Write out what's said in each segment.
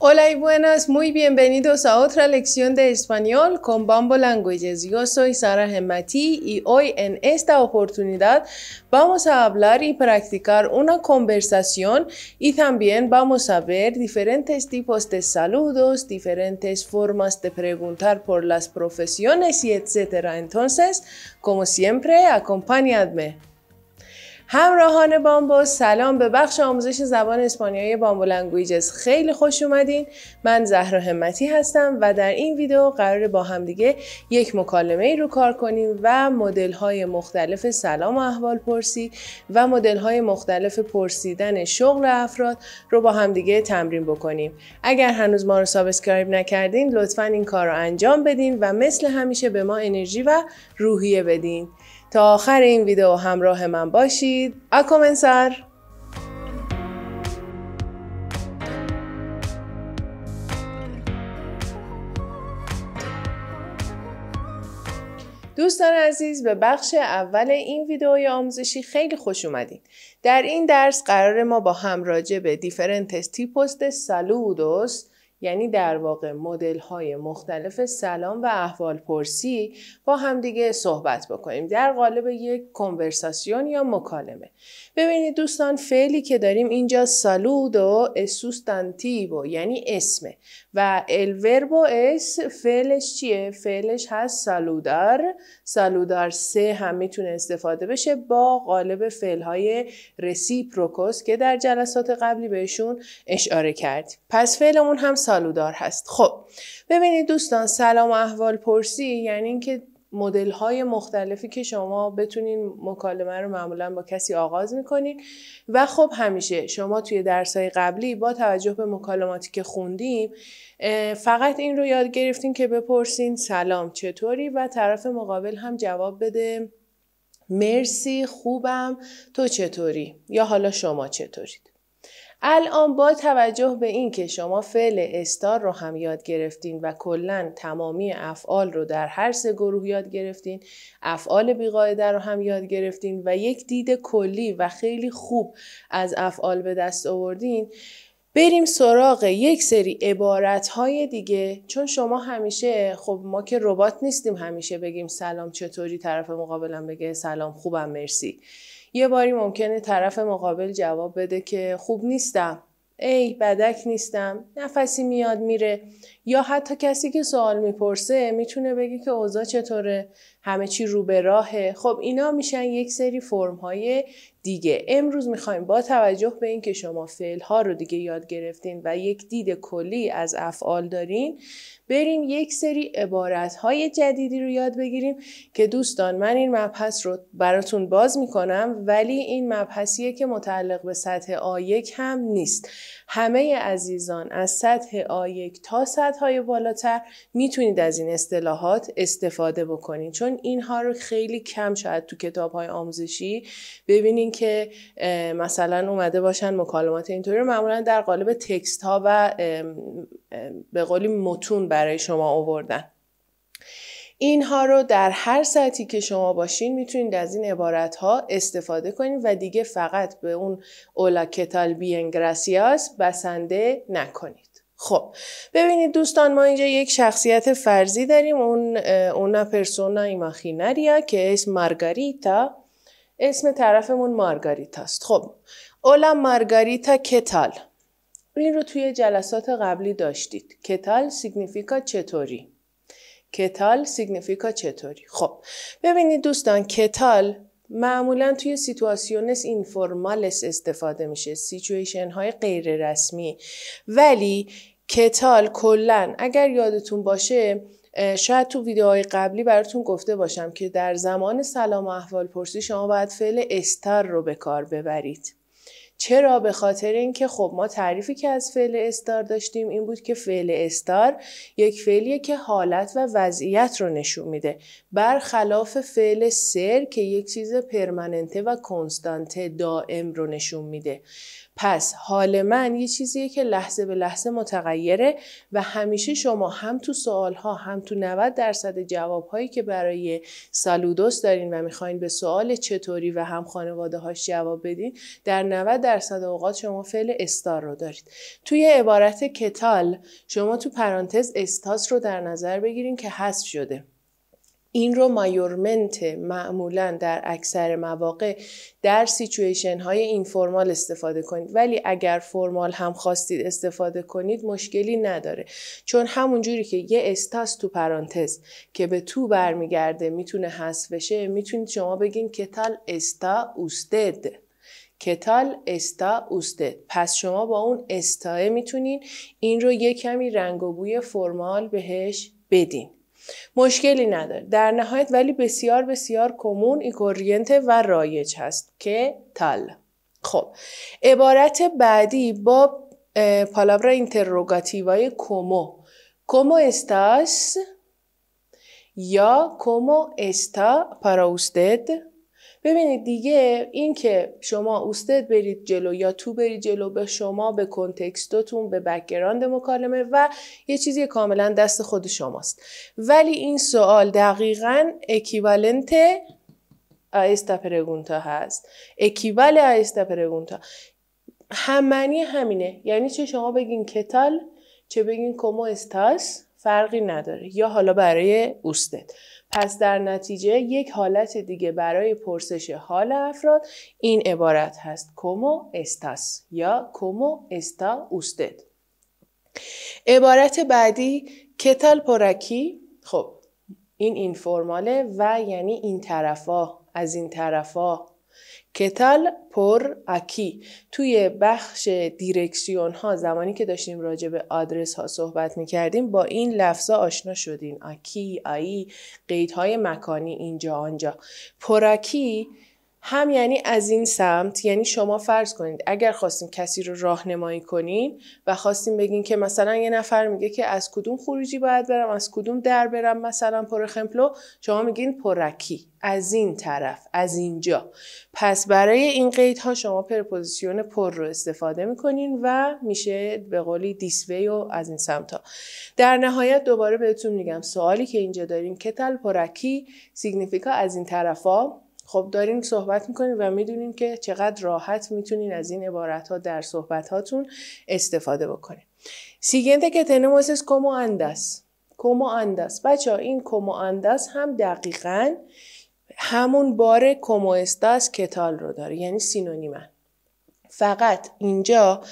Hola y buenas, muy bienvenidos a otra lección de español con Bambo Languages. Yo soy Sara Gemati y hoy en esta oportunidad vamos a hablar y practicar una conversación y también vamos a ver diferentes tipos de saludos, diferentes formas de preguntar por las profesiones y etcétera. Entonces, como siempre, acompáñadme. همراهان بامبو سلام به بخش آموزش زبان اسپانیایی بامبو لنگویجز خیلی خوش اومدین من زهرا همتی هستم و در این ویدیو قرار با همدیگه یک مکالمه ای رو کار کنیم و مدل های مختلف سلام و احوال پرسی و مدل های مختلف پرسیدن شغل افراد رو با همدیگه تمرین بکنیم اگر هنوز ما رو سابسکرایب نکردین لطفا این کار رو انجام بدین و مثل همیشه به ما انرژی و روحیه بدین تا آخر این ویدیو همراه من باشید. اکومنسر! دوستان عزیز به بخش اول این ویدیو آموزشی خیلی خوش اومدین. در این درس قرار ما با هم راجع به دیفرنتس تیپوس سالودوس یعنی در واقع مدل های مختلف سلام و احوال پرسی با همدیگه صحبت بکنیم در قالب یک کنورساسیون یا مکالمه ببینید دوستان فعلی که داریم اینجا سالود و سوستانتیو یعنی اسمه و و اس فعلش چیه فعلش هست سالودار سالودار سه هم میتونه استفاده بشه با قالب فعل های رسیپروکوس که در جلسات قبلی بهشون اشاره کرد پس فعلمون هم سالودار سالودار هست خب ببینید دوستان سلام احوال پرسی یعنی اینکه مدل های مختلفی که شما بتونین مکالمه رو معمولا با کسی آغاز میکنین و خب همیشه شما توی درس های قبلی با توجه به مکالماتی که خوندیم فقط این رو یاد گرفتین که بپرسین سلام چطوری و طرف مقابل هم جواب بده مرسی خوبم تو چطوری یا حالا شما چطورید الان با توجه به اینکه شما فعل استار رو هم یاد گرفتین و کلا تمامی افعال رو در هر سه گروه یاد گرفتین افعال بیقاعده رو هم یاد گرفتین و یک دید کلی و خیلی خوب از افعال به دست آوردین بریم سراغ یک سری عبارت های دیگه چون شما همیشه خب ما که ربات نیستیم همیشه بگیم سلام چطوری طرف مقابلم بگه سلام خوبم مرسی یه باری ممکنه طرف مقابل جواب بده که خوب نیستم ای بدک نیستم نفسی میاد میره یا حتی کسی که سوال میپرسه میتونه بگه که اوضاع چطوره همه چی رو به راهه خب اینا میشن یک سری فرم های دیگه امروز میخوایم با توجه به اینکه شما فعل ها رو دیگه یاد گرفتین و یک دید کلی از افعال دارین بریم یک سری عبارت های جدیدی رو یاد بگیریم که دوستان من این مبحث رو براتون باز میکنم ولی این مبحثیه که متعلق به سطح A1 هم نیست همه عزیزان از سطح A1 تا سطح های بالاتر میتونید از این اصطلاحات استفاده بکنید چون اینها رو خیلی کم شاید تو کتاب های آموزشی ببینین اینکه مثلا اومده باشن مکالمات اینطوری رو معمولا در قالب تکست ها و به قولی متون برای شما آوردن اینها رو در هر ساعتی که شما باشین میتونید از این عبارت ها استفاده کنید و دیگه فقط به اون اولا کتال گراسیاس بسنده نکنید خب ببینید دوستان ما اینجا یک شخصیت فرضی داریم اون اونا پرسونا ایماخیناریا که اسم مارگاریتا اسم طرفمون است خب اولا مارگاریتا کتال این رو توی جلسات قبلی داشتید کتال سیگنیفیکا چطوری کتال سیگنیفیکا چطوری خب ببینید دوستان کتال معمولا توی سیتواسیونس اینفورمالس استفاده میشه سیچویشن های غیر رسمی ولی کتال کلا اگر یادتون باشه شاید تو ویدیوهای قبلی براتون گفته باشم که در زمان سلام و احوال پرسی شما باید فعل استار رو به کار ببرید چرا به خاطر اینکه خب ما تعریفی که از فعل استار داشتیم این بود که فعل استار یک فعلیه که حالت و وضعیت رو نشون میده برخلاف فعل سر که یک چیز پرمننته و کنستانته دائم رو نشون میده پس حال من یه چیزیه که لحظه به لحظه متغیره و همیشه شما هم تو سوالها هم تو 90 درصد جوابهایی که برای سالودوس دارین و میخواین به سوال چطوری و هم خانواده هاش جواب بدین در 90 درصد اوقات شما فعل استار رو دارید توی عبارت کتال شما تو پرانتز استاس رو در نظر بگیرین که حذف شده این رو مایورمنت معمولا در اکثر مواقع در سیچویشن های فرمال استفاده کنید ولی اگر فرمال هم خواستید استفاده کنید مشکلی نداره چون همون جوری که یه استاس تو پرانتز که به تو برمیگرده میتونه حذف بشه میتونید شما بگین کتال استا اوستد کتال استا اوستد پس شما با اون استاه میتونین این رو یه کمی رنگ و بوی فرمال بهش بدین مشکلی نداره در نهایت ولی بسیار بسیار کمون ایگورینت و رایج هست که تال خب عبارت بعدی با پالابرا اینتروگاتیوای کمو کمو استاس یا کمو استا پراوستد؟ ببینید دیگه اینکه شما اوستد برید جلو یا تو برید جلو به شما به کنتکستتون به بکگراند مکالمه و یه چیزی کاملا دست خود شماست ولی این سوال دقیقا اکیوالنت آیستا پرگونتا هست اکیوال آیستا پرگونتا هم همینه یعنی چه شما بگین کتال چه بگین کومو استاس فرقی نداره یا حالا برای اوستد پس در نتیجه یک حالت دیگه برای پرسش حال افراد این عبارت هست کومو استاس یا کومو استا اوستد عبارت بعدی کتل پرکی خب این اینفرماله و یعنی این طرفا از این طرفا کتال پر اکی توی بخش دیرکسیون ها زمانی که داشتیم راجع به آدرس ها صحبت می کردیم با این لفظا آشنا شدیم اکی آیی قیدهای مکانی اینجا آنجا اکی هم یعنی از این سمت یعنی شما فرض کنید اگر خواستیم کسی رو راهنمایی کنین و خواستیم بگین که مثلا یه نفر میگه که از کدوم خروجی باید برم از کدوم در برم مثلا پر اخمپلو شما میگین پرکی از این طرف از اینجا پس برای این قیدها شما پرپوزیسیون پر رو استفاده میکنین و میشه به قولی دیسوی و از این سمت ها در نهایت دوباره بهتون میگم سوالی که اینجا داریم کتل پرکی سیگنیفیکا از این طرف خب دارین صحبت میکنین و میدونین که چقدر راحت میتونین از این عبارت ها در صحبت هاتون استفاده بکنین سیگنته که از کمو اندس کمو اندس بچه ها این کمو اندس هم دقیقا همون بار کمو استاس کتال رو داره یعنی سینونیمه فقط اینجا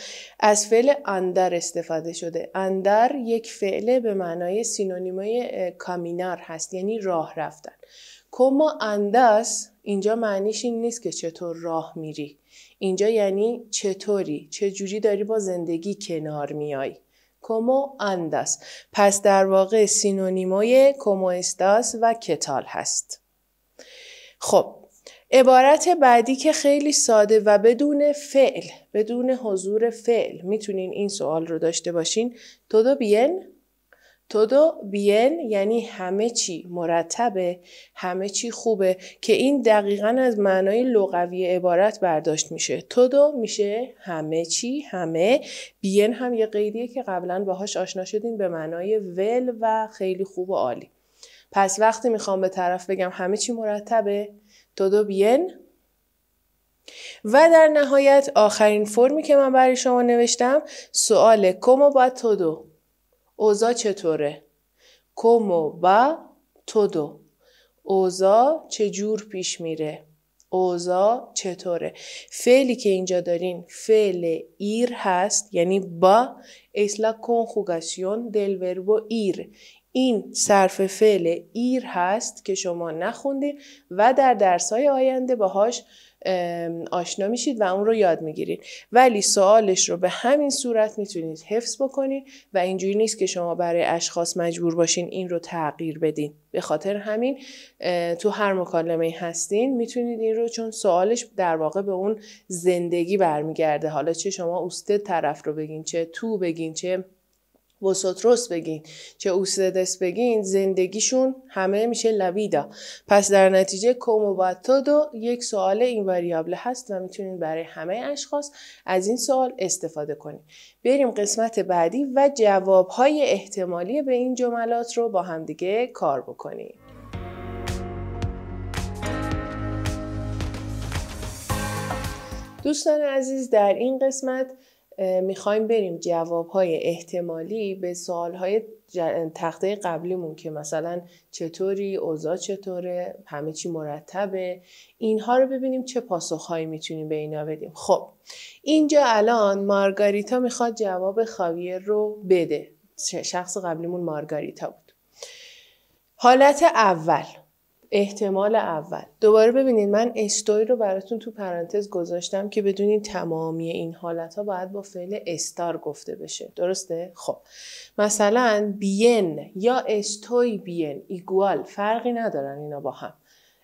از فعل اندر استفاده شده اندر یک فعله به معنای سینونیمای کامینار هست یعنی راه رفتن کما انداز اینجا معنیش این نیست که چطور راه میری اینجا یعنی چطوری چجوری داری با زندگی کنار میای کمو اندس پس در واقع سینونیموی کومو استاس و کتال هست خب عبارت بعدی که خیلی ساده و بدون فعل بدون حضور فعل میتونین این سوال رو داشته باشین تودو bien تودو بین یعنی همه چی مرتبه همه چی خوبه که این دقیقا از معنای لغوی عبارت برداشت میشه تودو میشه همه چی همه بین هم یه قیدیه که قبلا باهاش آشنا شدیم به معنای ول و خیلی خوب و عالی پس وقتی میخوام به طرف بگم همه چی مرتبه تودو بین؟ و در نهایت آخرین فرمی که من برای شما نوشتم سوال کومو با تودو اوزا چطوره کومو با تودو اوزا چجور پیش میره اوزا چطوره فعلی که اینجا دارین فعل ایر هست یعنی با اسلا کنخوگاسیون دل وربو ایر این صرف فعل ایر هست که شما نخوندین و در درسای آینده باهاش آشنا میشید و اون رو یاد میگیرید ولی سوالش رو به همین صورت میتونید حفظ بکنید و اینجوری نیست که شما برای اشخاص مجبور باشین این رو تغییر بدین به خاطر همین تو هر مکالمه هستین میتونید این رو چون سوالش در واقع به اون زندگی برمیگرده حالا چه شما اوسته طرف رو بگین چه تو بگین چه وسوتروس بگین چه اوسدس بگین زندگیشون همه میشه لویدا پس در نتیجه دو، یک سوال این وریابل هست و میتونین برای همه اشخاص از این سوال استفاده کنیم. بریم قسمت بعدی و جوابهای احتمالی به این جملات رو با همدیگه کار بکنیم دوستان عزیز در این قسمت میخوایم بریم جوابهای احتمالی به سوالهای تخته قبلیمون که مثلا چطوری اوضاع چطوره همه چی مرتبه اینها رو ببینیم چه پاسخهایی میتونیم به اینا بدیم خب اینجا الان مارگاریتا میخواد جواب خاویر رو بده شخص قبلیمون مارگاریتا بود حالت اول احتمال اول دوباره ببینید من استوی رو براتون تو پرانتز گذاشتم که بدونید تمامی این حالت ها باید با فعل استار گفته بشه درسته خب مثلا بین یا استوی بین ایگوال فرقی ندارن اینا با هم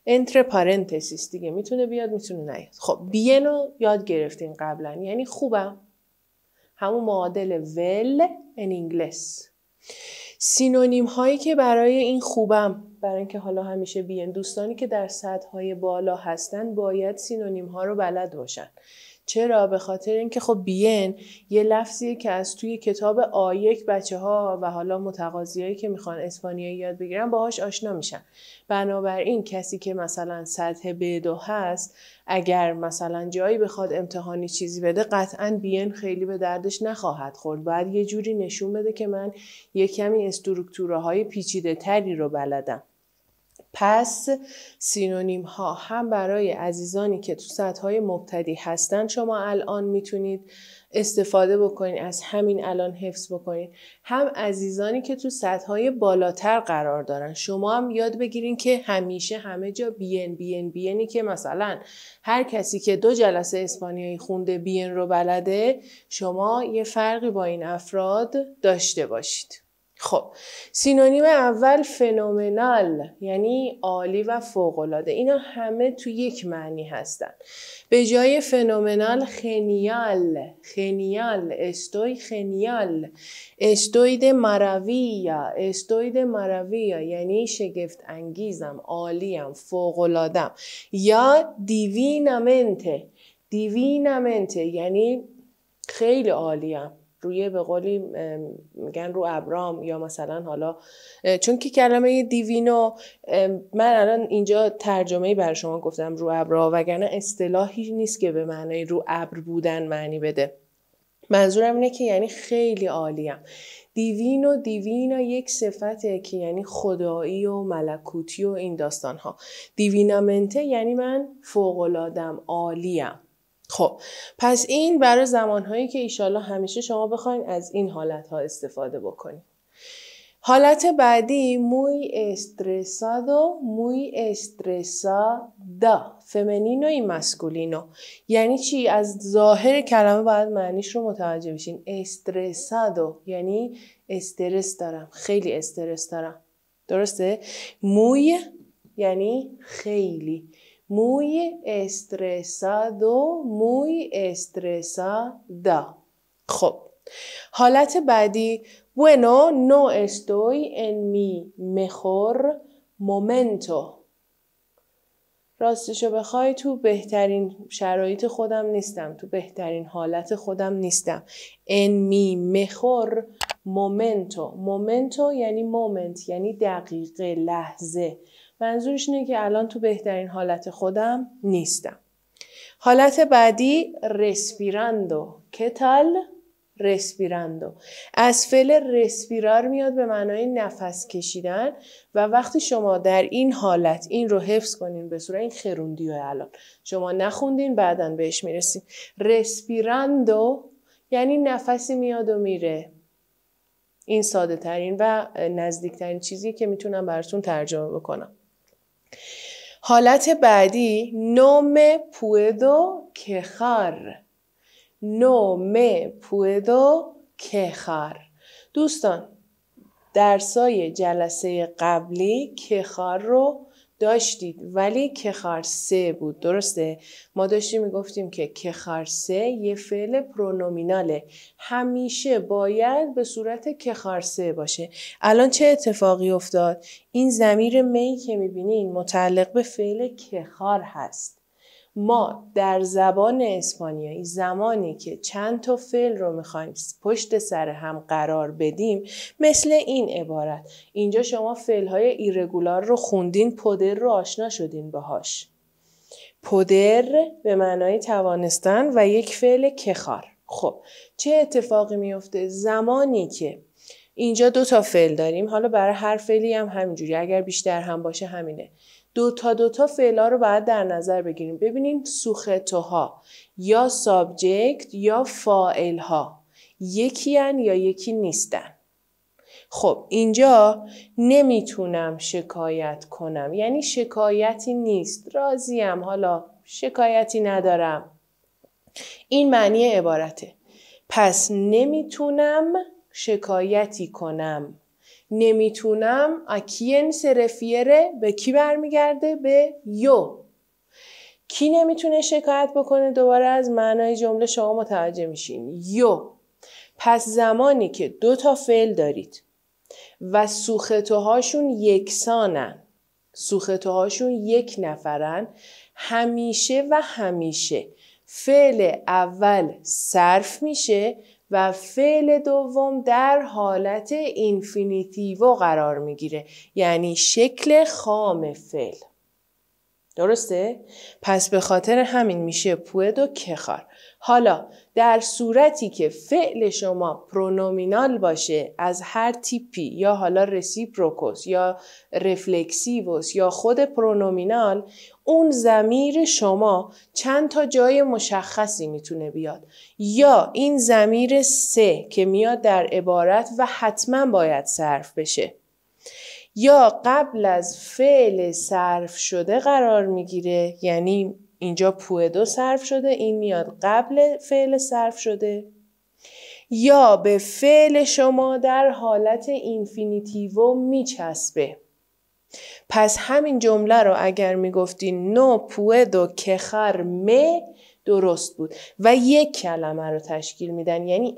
انتر پارنتسیس دیگه میتونه بیاد میتونه نیاد خب بین رو یاد گرفتین قبلا یعنی خوبم همون معادل ول ان انگلیس سینونیم هایی که برای این خوبم برای اینکه حالا همیشه بیان دوستانی که در سطح های بالا هستن باید سینونیم ها رو بلد باشن چرا به خاطر اینکه خب بین یه لفظیه که از توی کتاب آیک بچه ها و حالا متقاضیایی که میخوان اسپانیایی یاد بگیرن باهاش آشنا میشن بنابراین کسی که مثلا سطح B2 هست اگر مثلا جایی بخواد امتحانی چیزی بده قطعا بین خیلی به دردش نخواهد خورد باید یه جوری نشون بده که من یه کمی استرکتوره های پیچیده تری رو بلدم پس سینونیم ها هم برای عزیزانی که تو سطح های مبتدی هستن شما الان میتونید استفاده بکنید از همین الان حفظ بکنید هم عزیزانی که تو سطح های بالاتر قرار دارن شما هم یاد بگیرین که همیشه همه جا بین بی که مثلا هر کسی که دو جلسه اسپانیایی خونده بی رو بلده شما یه فرقی با این افراد داشته باشید خب سینونیم اول فنومنال یعنی عالی و فوقالعاده اینا همه تو یک معنی هستن به جای فنومنال خنیال خنیال استوی خنیال استوید مراویا استوید مرویا یعنی شگفت انگیزم عالیم فوقالعادم یا دیوینامنته دیوینامنته یعنی خیلی عالیم روی به قولی میگن رو ابرام یا مثلا حالا چون که کلمه دیوینو من الان اینجا ترجمه بر شما گفتم رو ابرا وگرنه اصطلاحی نیست که به معنی رو ابر بودن معنی بده منظورم اینه که یعنی خیلی عالیم دیوینو دیوینا یک صفته که یعنی خدایی و ملکوتی و این داستان ها دیوینامنته یعنی من فوق عالیم خب پس این برای زمانهایی که ایشالله همیشه شما بخواین از این حالت ها استفاده بکنید حالت بعدی موی استرسادو موی استرسادا فمنینو این مسکولینو یعنی چی؟ از ظاهر کلمه باید معنیش رو متوجه بشین استرسادو یعنی استرس دارم خیلی استرس دارم درسته؟ موی یعنی خیلی muy estresado muy estresada خب حالت بعدی bueno no estoy en mi mejor momento راستشو بخوای تو بهترین شرایط خودم نیستم تو بهترین حالت خودم نیستم ان می مخور مومنتو مومنتو یعنی مومنت یعنی دقیقه لحظه منظورش اینه که الان تو بهترین حالت خودم نیستم حالت بعدی رسپیراندو کتال رسپیراندو از فعل رسپیرار میاد به معنای نفس کشیدن و وقتی شما در این حالت این رو حفظ کنین به صورت این خروندی الان شما نخوندین بعدا بهش میرسید. رسپیراندو یعنی نفسی میاد و میره این ساده ترین و نزدیک ترین چیزی که میتونم براتون ترجمه بکنم حالت بعدی نوم پویدو کخار نوم پویدو کخار دوستان درسای جلسه قبلی کخار رو داشتید ولی سه بود درسته ما داشتیم میگفتیم که کخارسه یه فعل پرونومیناله همیشه باید به صورت سه باشه الان چه اتفاقی افتاد این زمیر می که میبینین متعلق به فعل کخار هست ما در زبان اسپانیایی زمانی که چند تا فعل رو میخوایم پشت سر هم قرار بدیم مثل این عبارت اینجا شما فعل های ایرگولار رو خوندین پدر رو آشنا شدین باهاش پدر به معنای توانستن و یک فعل کخار خب چه اتفاقی میفته زمانی که اینجا دو تا فعل داریم حالا برای هر فعلی هم همینجوری اگر بیشتر هم باشه همینه دو تا دو تا فعلا رو باید در نظر بگیریم ببینیم سوختوها یا سابجکت یا فائل ها یکی یا یکی نیستن خب اینجا نمیتونم شکایت کنم یعنی شکایتی نیست راضیم حالا شکایتی ندارم این معنی عبارته پس نمیتونم شکایتی کنم نمیتونم اکین سرفیره به کی برمیگرده به یو کی نمیتونه شکایت بکنه دوباره از معنای جمله شما متوجه میشین یو پس زمانی که دو تا فعل دارید و سوختوهاشون یکسانن سوختوهاشون یک نفرن همیشه و همیشه فعل اول صرف میشه و فعل دوم در حالت اینفینیتیو قرار میگیره یعنی شکل خام فعل درسته؟ پس به خاطر همین میشه پوئدو کخار حالا در صورتی که فعل شما پرونومینال باشه از هر تیپی یا حالا رسیپروکوس یا رفلکسیوس یا خود پرونومینال اون زمیر شما چند تا جای مشخصی میتونه بیاد یا این زمیر سه که میاد در عبارت و حتما باید صرف بشه یا قبل از فعل صرف شده قرار میگیره یعنی اینجا پوئدو صرف شده این میاد قبل فعل صرف شده یا به فعل شما در حالت اینفینیتیو میچسبه پس همین جمله رو اگر میگفتی نو پوئدو که می درست بود و یک کلمه رو تشکیل میدن یعنی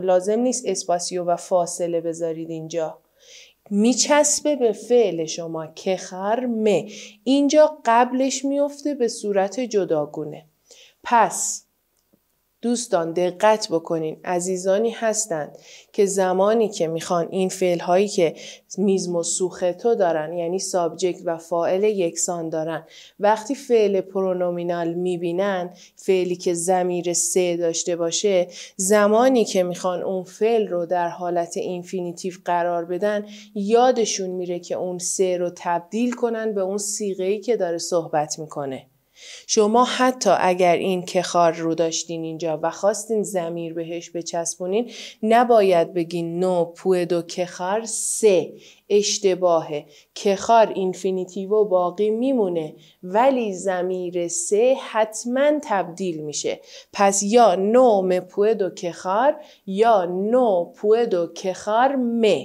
لازم نیست اسپاسیو و فاصله بذارید اینجا میچسبه به فعل شما که خرمه اینجا قبلش میفته به صورت جداگونه پس دوستان دقت بکنین عزیزانی هستند که زمانی که میخوان این فعل هایی که میزم و تو دارن یعنی سابجکت و فائل یکسان دارن وقتی فعل پرونومینال میبینن فعلی که زمیر سه داشته باشه زمانی که میخوان اون فعل رو در حالت اینفینیتیو قرار بدن یادشون میره که اون سه رو تبدیل کنن به اون سیغهی که داره صحبت میکنه شما حتی اگر این کخار رو داشتین اینجا و خواستین زمیر بهش بچسبونین نباید بگین نو پویدو کخار سه اشتباهه کخار اینفینیتیو باقی میمونه ولی زمیر سه حتما تبدیل میشه پس یا نو نوم و کخار یا نو پویدو کخار م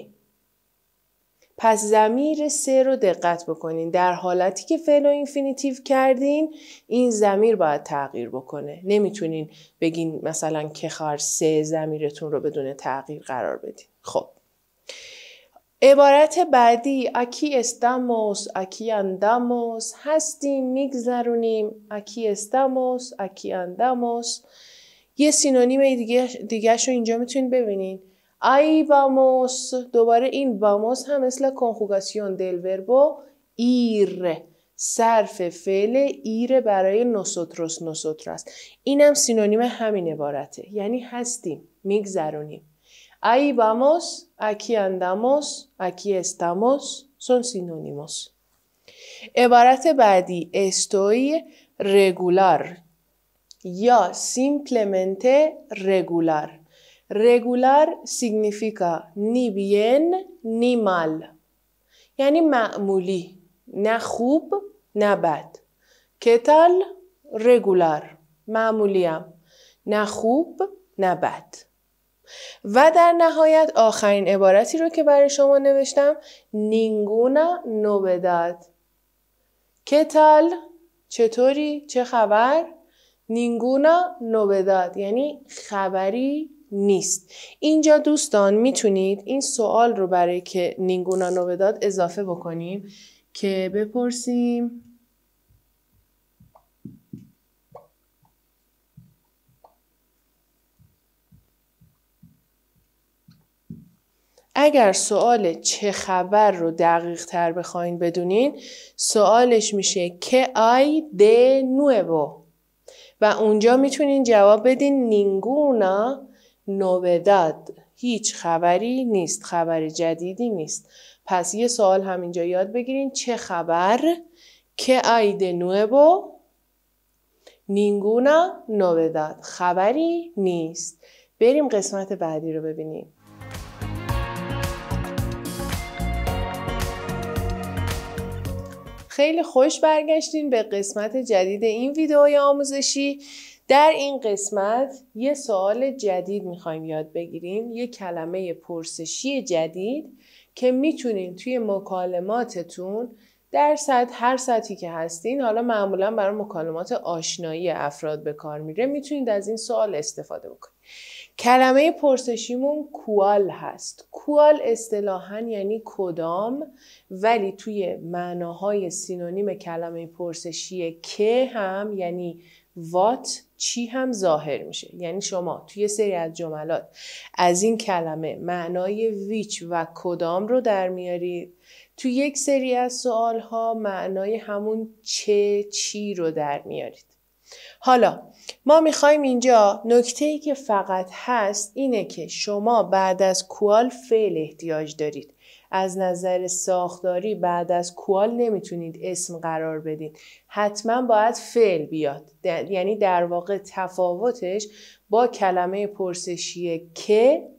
پس زمیر سه رو دقت بکنین در حالتی که فعل و اینفینیتیو کردین این زمیر باید تغییر بکنه نمیتونین بگین مثلا که خار سه زمیرتون رو بدون تغییر قرار بدین خب عبارت بعدی اکی استاموس اکی انداموس هستیم میگذرونیم اکی استاموس اکی انداموس یه سینونیم دیگه دیگه شو اینجا میتونین ببینین ای vamos. دوباره این واموس هم مثل کنخوگاسیون دل وربو ایر صرف فعل ایر برای نوسوتروس این اینم سینونیم همین عبارته یعنی هستیم میگذرونیم ای vamos اکی انداموس. اکی استاموس. سون سینونیموس. عبارت بعدی استوی رگولار. یا سیمپلمنت رگولار. Regular significa ni bien ni mal یعنی معمولی نه خوب نه بد کتال رگولار معمولیم نه خوب نه بد و در نهایت آخرین عبارتی رو که برای شما نوشتم نینگونا نوبداد کتال چطوری چه خبر نینگونا نوبداد یعنی خبری نیست اینجا دوستان میتونید این سوال رو برای که نینگونا نوبداد اضافه بکنیم که بپرسیم اگر سوال چه خبر رو دقیق تر بخواین بدونین سوالش میشه که آی د نوو و اونجا میتونین جواب بدین نینگونا نوبداد هیچ خبری نیست خبر جدیدی نیست پس یه سوال همینجا یاد بگیرین چه خبر که اید نوبو نینگونا نوبداد خبری نیست بریم قسمت بعدی رو ببینیم خیلی خوش برگشتین به قسمت جدید این ویدئوی آموزشی در این قسمت یه سوال جدید میخوایم یاد بگیریم یه کلمه پرسشی جدید که میتونین توی مکالماتتون در سطح هر سطحی که هستین حالا معمولا برای مکالمات آشنایی افراد به کار میره میتونید از این سوال استفاده بکنید کلمه پرسشیمون کوال هست کوال اصطلاحا یعنی کدام ولی توی معناهای سینونیم کلمه پرسشی که هم یعنی وات چی هم ظاهر میشه یعنی شما توی سری از جملات از این کلمه معنای ویچ و کدام رو در میارید تو یک سری از سوال ها معنای همون چه چی رو در میارید حالا ما میخوایم اینجا نکته ای که فقط هست اینه که شما بعد از کوال فعل احتیاج دارید از نظر ساختاری بعد از کوال نمیتونید اسم قرار بدین حتما باید فعل بیاد یعنی در واقع تفاوتش با کلمه پرسشی که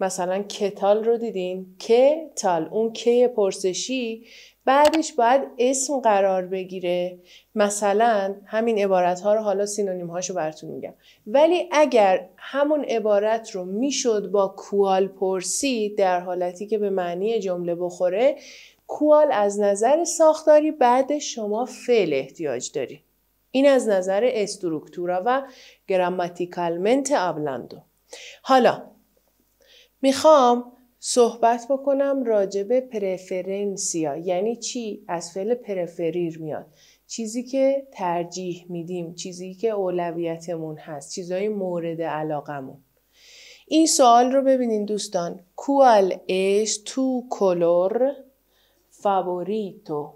مثلا کتال رو دیدین کتال اون که پرسشی بعدش باید اسم قرار بگیره مثلا همین عبارت ها رو حالا سینونیم هاشو براتون میگم ولی اگر همون عبارت رو میشد با کوال پرسی در حالتی که به معنی جمله بخوره کوال از نظر ساختاری بعد شما فعل احتیاج داری این از نظر استروکتورا و گراماتیکالمنت ابلاندو حالا میخوام صحبت بکنم به پرفرنسیا یعنی چی از فعل پرفریر میاد چیزی که ترجیح میدیم چیزی که اولویتمون هست چیزای مورد علاقمون این سوال رو ببینین دوستان کوال اش تو کلور فابوریتو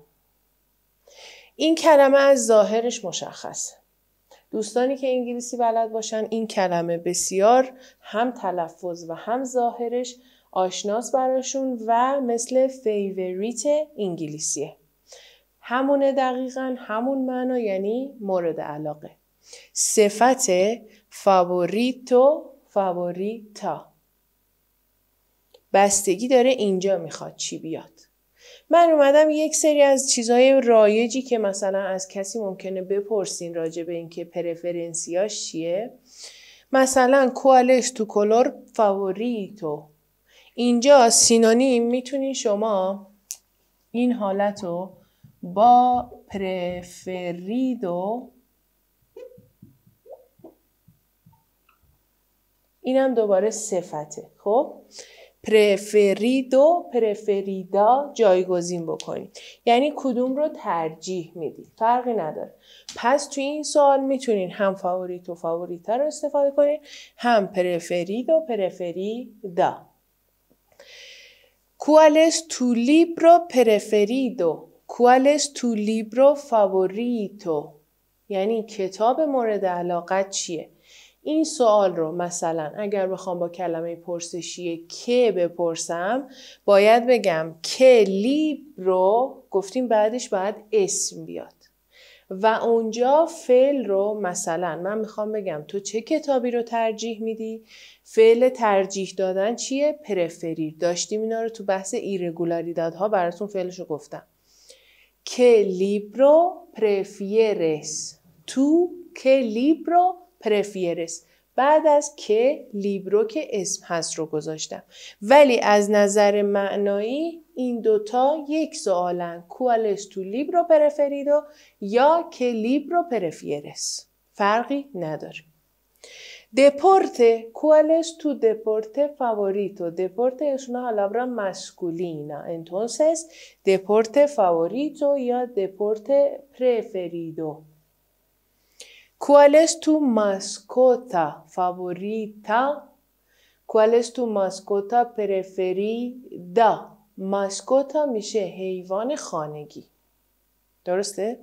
این کلمه از ظاهرش مشخصه دوستانی که انگلیسی بلد باشن این کلمه بسیار هم تلفظ و هم ظاهرش آشناس براشون و مثل فیوریت انگلیسیه همونه دقیقا همون معنا یعنی مورد علاقه صفت فاوریتو فاوریتا بستگی داره اینجا میخواد چی بیاد من اومدم یک سری از چیزهای رایجی که مثلا از کسی ممکنه بپرسین راجع به اینکه پرفرنسیاش چیه مثلا کوالش تو کلور فاوریتو اینجا سینونیم میتونین شما این حالت رو با پرفریدو اینم دوباره صفته خب پرفریدو پرفریدا جایگزین بکنید یعنی کدوم رو ترجیح میدید فرقی نداره پس توی این سوال میتونین هم فاوریت و فاوریتا رو استفاده کنید هم پرفرید و پرفریدا کوالس تو لیبرو پرفریدو کوالس تو لیبرو فاوریتو یعنی کتاب مورد علاقت چیه این سوال رو مثلا اگر بخوام با کلمه پرسشی که بپرسم باید بگم که لیب رو گفتیم بعدش باید اسم بیاد و اونجا فعل رو مثلا من میخوام بگم تو چه کتابی رو ترجیح میدی؟ فعل ترجیح دادن چیه؟ پرفری داشتیم اینا رو تو بحث ایرگولاری دادها براتون فعلش رو گفتم که لیبرو پرفیرس تو که لیبرو پرفیرس بعد از که لیبرو که اسم هست رو گذاشتم ولی از نظر معنایی این دوتا یک سوالن کوالس تو لیبرو پرفریدو یا که لیبرو پرفیرس فرقی نداره دپورت کوالس تو دپورته فاوریتو دپورته اسم حالا برا مسکولینا دپورت دپورته فاوریتو یا دپورته پرفریدو ¿Cuál es tu mascota favorita? ¿Cuál es tu mascota preferida? Mascota میشه حیوان خانگی درسته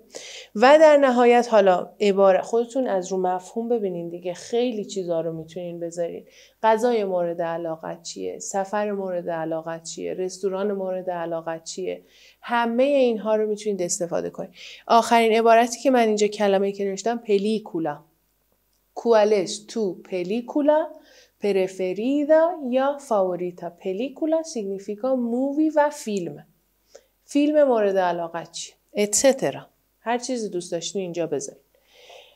و در نهایت حالا عباره خودتون از رو مفهوم ببینین دیگه خیلی چیزها رو میتونین بذارین غذای مورد علاقت چیه سفر مورد علاقت چیه رستوران مورد علاقت چیه همه اینها رو میتونید استفاده کنید آخرین عبارتی که من اینجا کلمه که نوشتم پلیکولا کوالش تو پلیکولا پرفریدا یا فاوریتا پلیکولا سیگنیفیکا مووی و فیلم. فیلم مورد علاقت چیه؟ اتسترا هر چیزی دوست داشتین اینجا بذارید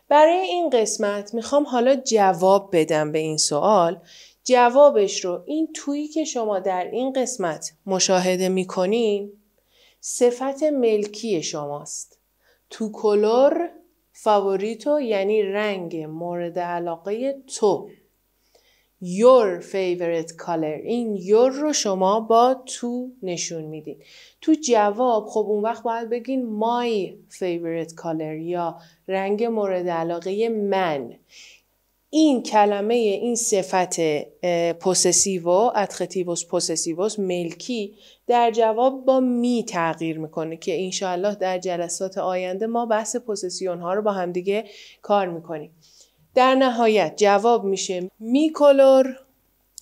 برای این قسمت میخوام حالا جواب بدم به این سوال جوابش رو این تویی که شما در این قسمت مشاهده میکنین صفت ملکی شماست تو کلور فاوریتو یعنی رنگ مورد علاقه تو your favorite color این your رو شما با تو نشون میدین تو جواب خب اون وقت باید بگین my favorite color یا رنگ مورد علاقه من این کلمه این صفت پوسسیو ادختیوس پوسسیوس ملکی در جواب با می تغییر میکنه که انشاءالله در جلسات آینده ما بحث پوسسیون ها رو با همدیگه کار میکنیم در نهایت جواب میشه می کلور،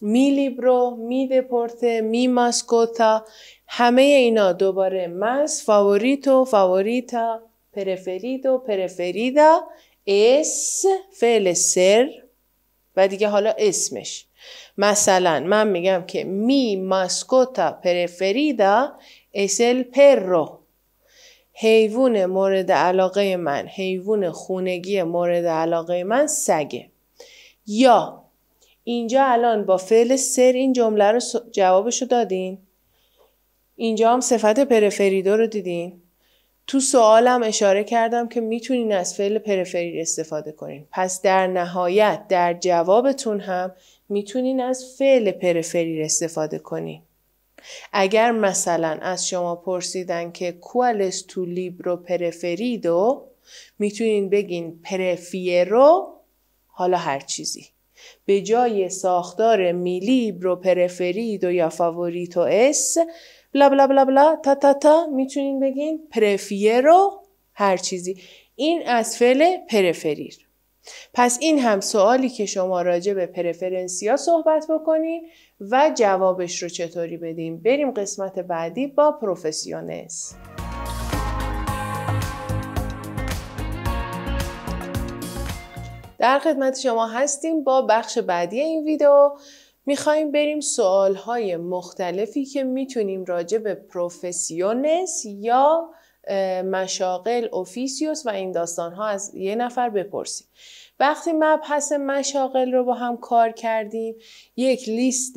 می لیبرو می دپورته می ماسکوتا همه اینا دوباره مس فاوریتو فاوریتا پرفریدو پرفریدا اس فعل سر و دیگه حالا اسمش مثلا من میگم که می ماسکوتا پرفریدا اسل پرو حیوان مورد علاقه من حیوان خونگی مورد علاقه من سگه یا اینجا الان با فعل سر این جمله رو جوابشو دادین اینجا هم صفت پرفریدو رو دیدین تو سوالم اشاره کردم که میتونین از فعل پرفرید استفاده کنین پس در نهایت در جوابتون هم میتونین از فعل پرفرید استفاده کنین اگر مثلا از شما پرسیدن که کوالس تو لیبرو پرفریدو میتونین بگین پرفیرو حالا هر چیزی به جای ساختار میلیبرو پرفریدو یا فاوریتو اس بلا بلا بلا تا تا تا میتونین بگین پرفیرو هر چیزی این از فعل پرفریر پس این هم سوالی که شما راجع به پرفرنسیا صحبت بکنین و جوابش رو چطوری بدیم بریم قسمت بعدی با پروفسیونس در خدمت شما هستیم با بخش بعدی این ویدیو میخوایم بریم های مختلفی که میتونیم راجع به پروفسیونس یا مشاغل اوفیسیوس و این ها از یه نفر بپرسیم وقتی مبحث مشاغل رو با هم کار کردیم یک لیست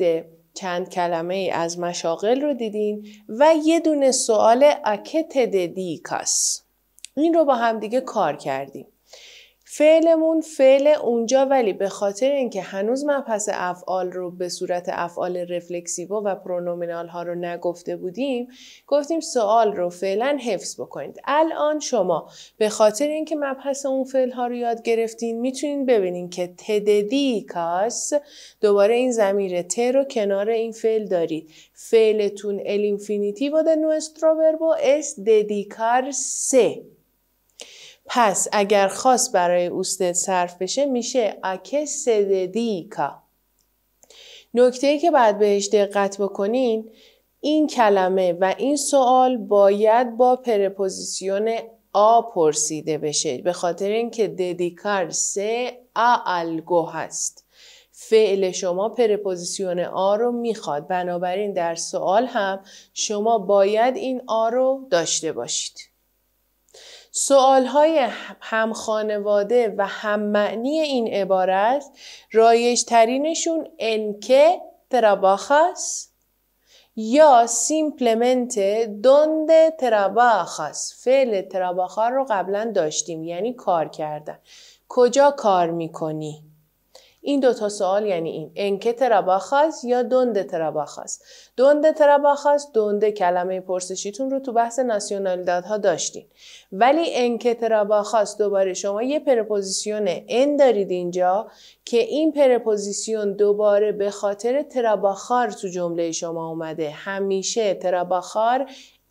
چند کلمه ای از مشاغل رو دیدین و یه دونه سوال اکت ددیکاس این رو با هم دیگه کار کردیم فعلمون فعل اونجا ولی به خاطر اینکه هنوز مبحث افعال رو به صورت افعال رفلکسیو و پرونومینال ها رو نگفته بودیم گفتیم سوال رو فعلا حفظ بکنید الان شما به خاطر اینکه مبحث اون فعل ها رو یاد گرفتین میتونید ببینین که تددیکاس دوباره این زمیر ت رو کنار این فعل دارید فعلتون ال اینفینیتیو ده است ددیکار es پس اگر خاص برای اوستد صرف بشه میشه اکه سددیکا نکته که بعد بهش دقت بکنین این کلمه و این سوال باید با پرپوزیسیون آ پرسیده بشه به خاطر اینکه ددیکار سه آ الگو هست فعل شما پرپوزیسیون آ رو میخواد بنابراین در سوال هم شما باید این آ رو داشته باشید سوال های هم خانواده و هم معنی این عبارت رایج ترینشون انکه تراباخاس یا سیمپلمنت دوند تراباخاس فعل تراباخا رو قبلا داشتیم یعنی کار کردن کجا کار میکنی؟ این دوتا سوال یعنی این انکه تراباخاس یا دونده تراباخاس دونده تراباخاس دنده کلمه پرسشیتون رو تو بحث ها داشتین ولی انکه تراباخاس دوباره شما یه پرپوزیسیون ان دارید اینجا که این پرپوزیسیون دوباره به خاطر تراباخار تو جمله شما اومده همیشه تراباخار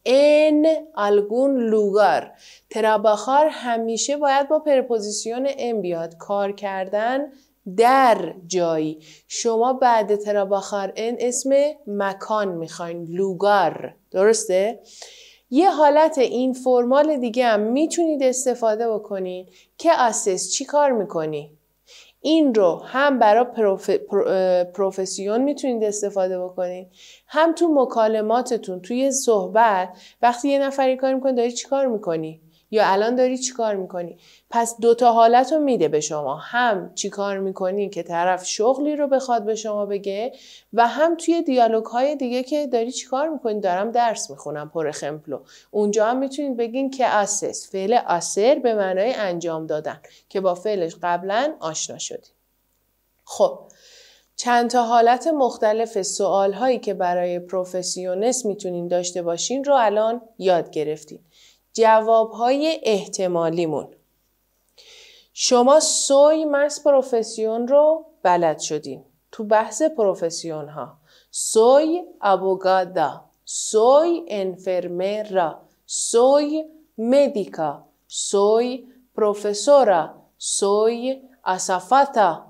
ان الگون لوگار تراباخار همیشه باید با پرپوزیسیون ان بیاد کار کردن در جایی شما بعد تراباخار ان اسم مکان میخواین لوگار درسته؟ یه حالت این فرمال دیگه هم میتونید استفاده بکنید که اسس چی کار میکنی؟ این رو هم برای پروف... پروفسیون میتونید استفاده بکنید هم تو مکالماتتون توی صحبت وقتی یه نفری کار میکنه داری چی کار میکنی؟ یا الان داری چیکار میکنی پس دوتا حالت رو میده به شما هم چیکار میکنی که طرف شغلی رو بخواد به شما بگه و هم توی دیالوگ های دیگه که داری چیکار میکنی دارم درس میخونم پر اخمپلو اونجا هم میتونید بگین که اسس فعل اسر به معنای انجام دادن که با فعلش قبلا آشنا شدیم خب چند تا حالت مختلف سوال هایی که برای پروفسیونس میتونین داشته باشین رو الان یاد گرفتین. جوابهای احتمالیمون شما سوی مس پروفسیون رو بلد شدین تو بحث پروفسیون ها سوی ابوگادا سوی انفرمرا سوی مدیکا سوی پروفسورا سوی اسافاتا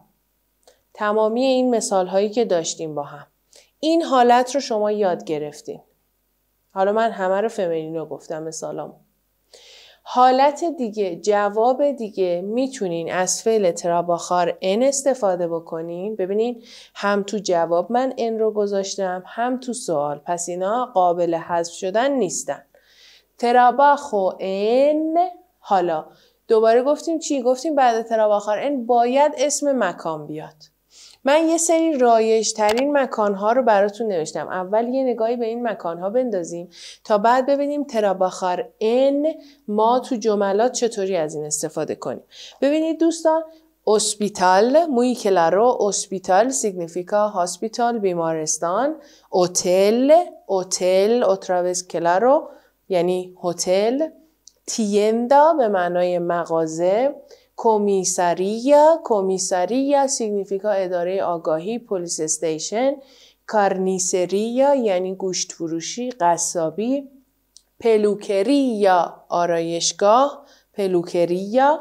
تمامی این مثال هایی که داشتیم با هم این حالت رو شما یاد گرفتین حالا من همه رو فمینینو گفتم مثالامو حالت دیگه جواب دیگه میتونین از فعل تراباخار ان استفاده بکنین ببینین هم تو جواب من ان رو گذاشتم هم تو سوال پس اینا قابل حذف شدن نیستن تراباخو ان حالا دوباره گفتیم چی؟ گفتیم بعد تراباخار ان باید اسم مکان بیاد من یه سری رایش ترین ها رو براتون نوشتم اول یه نگاهی به این ها بندازیم تا بعد ببینیم تراباخار ان ما تو جملات چطوری از این استفاده کنیم ببینید دوستان اسپیتال موی کلارو اسپیتال سیگنیفیکا هاسپیتال بیمارستان هتل هتل اوتراوس کلارو یعنی هتل تیندا به معنای مغازه comisaría, comisaría سیگنیفیکا اداره آگاهی، پلیس استیشن، کارنیسریا یعنی گوشت فروشی، قصابی، یا آرایشگاه، پلوکریا،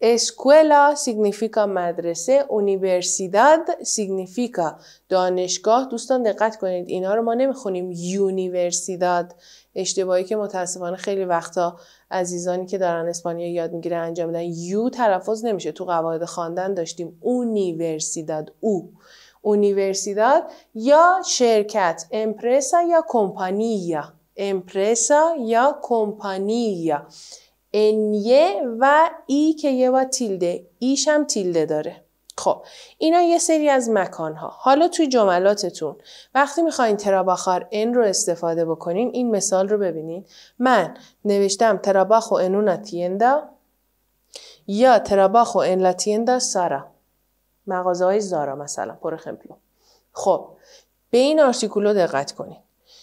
اسکولا سیگنیفیکا مدرسه اونیورسیداد سیگنیفیکا دانشگاه دوستان دقت کنید اینا رو ما نمیخونیم یونیورسیداد اشتباهی که متاسفانه خیلی وقتا عزیزانی که دارن اسپانیا یاد میگیرن انجام میدن یو تلفظ نمیشه تو قواعد خواندن داشتیم اونیورسیداد او اونیورسیداد یا شرکت امپرسا یا کمپانیا امپرسا یا کمپانیا انیه و ای که یه و تیلده ایش هم تیلده داره خب اینا یه سری از مکان ها حالا توی جملاتتون وقتی میخواین تراباخار ان رو استفاده بکنین این مثال رو ببینین من نوشتم تراباخو و una یا تراباخو ان سارا مغازه های زارا مثلا پر خمپلو خب به این آرتیکولو دقت کنین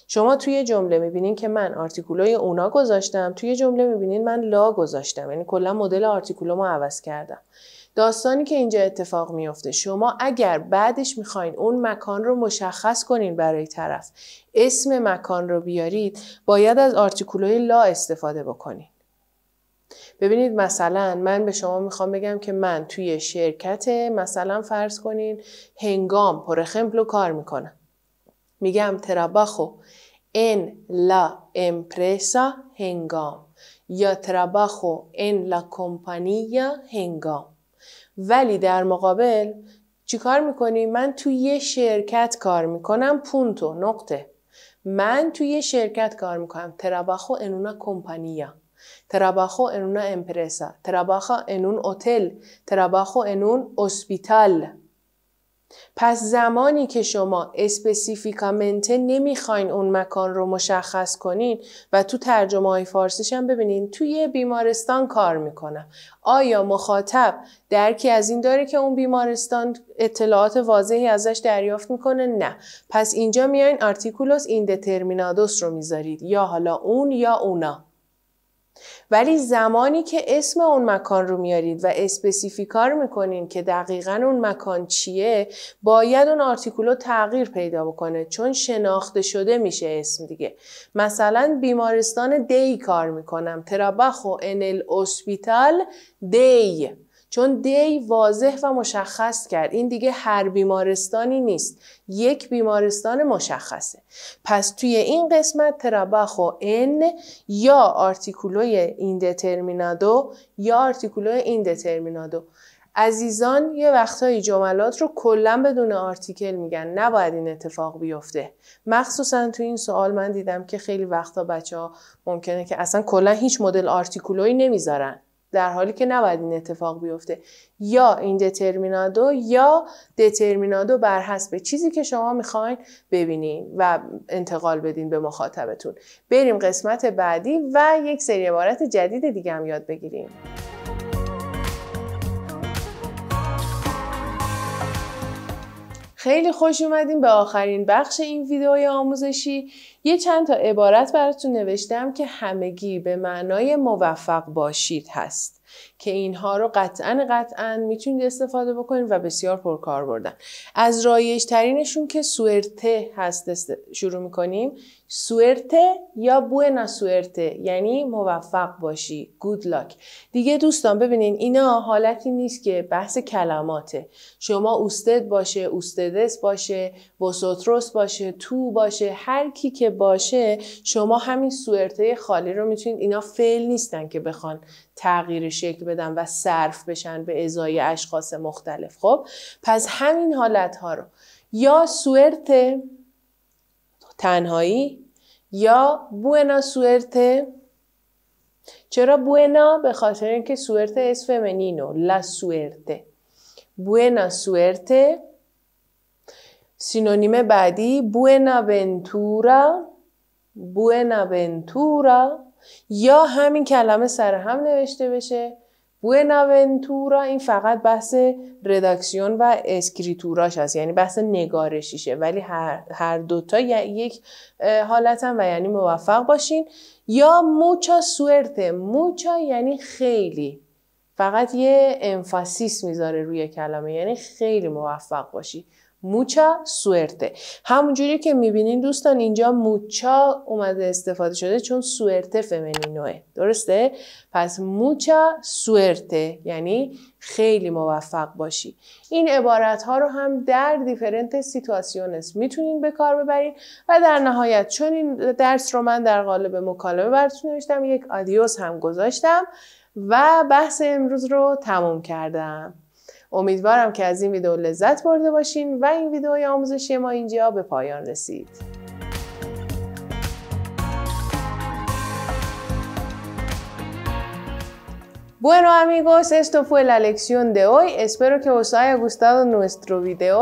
شما توی جمله میبینین که من آرتیکولوی اونا گذاشتم توی جمله میبینین من لا گذاشتم یعنی کلا مدل ما عوض کردم داستانی که اینجا اتفاق میافته شما اگر بعدش میخواین اون مکان رو مشخص کنین برای طرف اسم مکان رو بیارید باید از آرتیکولوی لا استفاده بکنین ببینید مثلا من به شما میخوام بگم که من توی شرکت مثلا فرض کنین هنگام پر اخمپلو کار میکنم میگم تراباخو ان لا امپرسا هنگام یا تراباخو ان لا کمپانیا هنگام ولی در مقابل چیکار میکنی؟ من توی یه شرکت کار میکنم پونتو نقطه من توی یه شرکت کار میکنم تراباخو انونا کمپانیا. تراباخو انونا امپرسا تراباخو ترابخو اوتل. تراباخو انون اسپیتال. پس زمانی که شما اسپسیفیکامنته نمیخواین اون مکان رو مشخص کنین و تو ترجمه های فارسیش هم ببینین توی بیمارستان کار میکنم آیا مخاطب درکی از این داره که اون بیمارستان اطلاعات واضحی ازش دریافت میکنه نه پس اینجا میاین آرتیکولوس ایندترمینادوس رو میذارید یا حالا اون یا اونا ولی زمانی که اسم اون مکان رو میارید و اسپسیفیکار میکنین که دقیقا اون مکان چیه باید اون رو تغییر پیدا بکنه چون شناخته شده میشه اسم دیگه مثلا بیمارستان دی کار میکنم ترابخو و انل اسپیتال دی چون دی واضح و مشخص کرد این دیگه هر بیمارستانی نیست یک بیمارستان مشخصه پس توی این قسمت و ان یا این دترمینادو یا آرتیکولوی دترمینادو عزیزان یه وقتایی جملات رو کلا بدون آرتیکل میگن نباید این اتفاق بیفته مخصوصا تو این سوال من دیدم که خیلی وقتا بچه ها ممکنه که اصلا کلا هیچ مدل آرتیکولوی نمیذارن در حالی که نباید این اتفاق بیفته یا این دترمینادو یا دترمینادو بر حسب چیزی که شما میخواین ببینین و انتقال بدین به مخاطبتون بریم قسمت بعدی و یک سری عبارت جدید دیگه هم یاد بگیریم خیلی خوش اومدیم به آخرین بخش این ویدئوی آموزشی یه چند تا عبارت براتون نوشتم که همگی به معنای موفق باشید هست که اینها رو قطعا قطعا میتونید استفاده بکنید و بسیار پرکار بردن از رایش ترینشون که سوئرته هست شروع میکنیم سوئرته یا بوئنا سوئرته یعنی موفق باشی گود لاک دیگه دوستان ببینین اینا حالتی نیست که بحث کلماته شما اوستد باشه اوستدس باشه بوسوتروس باشه تو باشه هر کی که باشه شما همین سوئرته خالی رو میتونید اینا فعل نیستن که بخوان تغییر شکل بدن و صرف بشن به ازای اشخاص مختلف خب پس همین حالت ها رو یا سوئرته تنهایی یا بونا سوئرته چرا بونا به خاطر اینکه سوئرته اس فمینینو لا سوئرته بونا سوئرته سینونیم بعدی بونا ونتورا بونا ونتورا یا همین کلمه سر هم نوشته بشه بوئناونتورا این فقط بحث رداکسیون و اسکریتوراش هست یعنی بحث نگارشیشه ولی هر, هر دوتا یک حالت هم و یعنی موفق باشین یا موچا سورته موچا یعنی خیلی فقط یه انفاسیس میذاره روی کلمه یعنی خیلی موفق باشی موچا سوئرته همونجوری که میبینین دوستان اینجا موچا اومده استفاده شده چون سوئرته فمینینوه درسته پس موچا سوئرته یعنی خیلی موفق باشی این عبارت ها رو هم در دیفرنت سیتواسیونس میتونین به کار ببرین و در نهایت چون این درس رو من در قالب مکالمه براتون نوشتم یک آدیوس هم گذاشتم و بحث امروز رو تمام کردم امیدوارم که از این ویدیو لذت برده باشین و این ویدیو آموزشی ما اینجا به پایان رسید. Bueno amigos, esto fue la lección de hoy. Espero que os haya gustado nuestro video.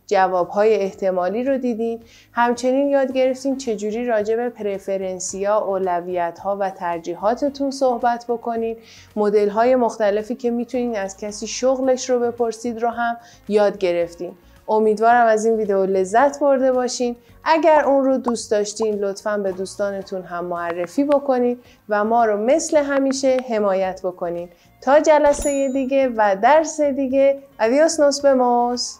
جوابهای احتمالی رو دیدیم همچنین یاد گرفتیم چجوری راجع به پرفرنسیا اولویتها و ترجیحاتتون صحبت بکنید های مختلفی که میتونید از کسی شغلش رو بپرسید رو هم یاد گرفتیم امیدوارم از این ویدیو لذت برده باشین اگر اون رو دوست داشتین لطفا به دوستانتون هم معرفی بکنید و ما رو مثل همیشه حمایت بکنید. تا جلسه دیگه و درس دیگه ادیوس نوس بموس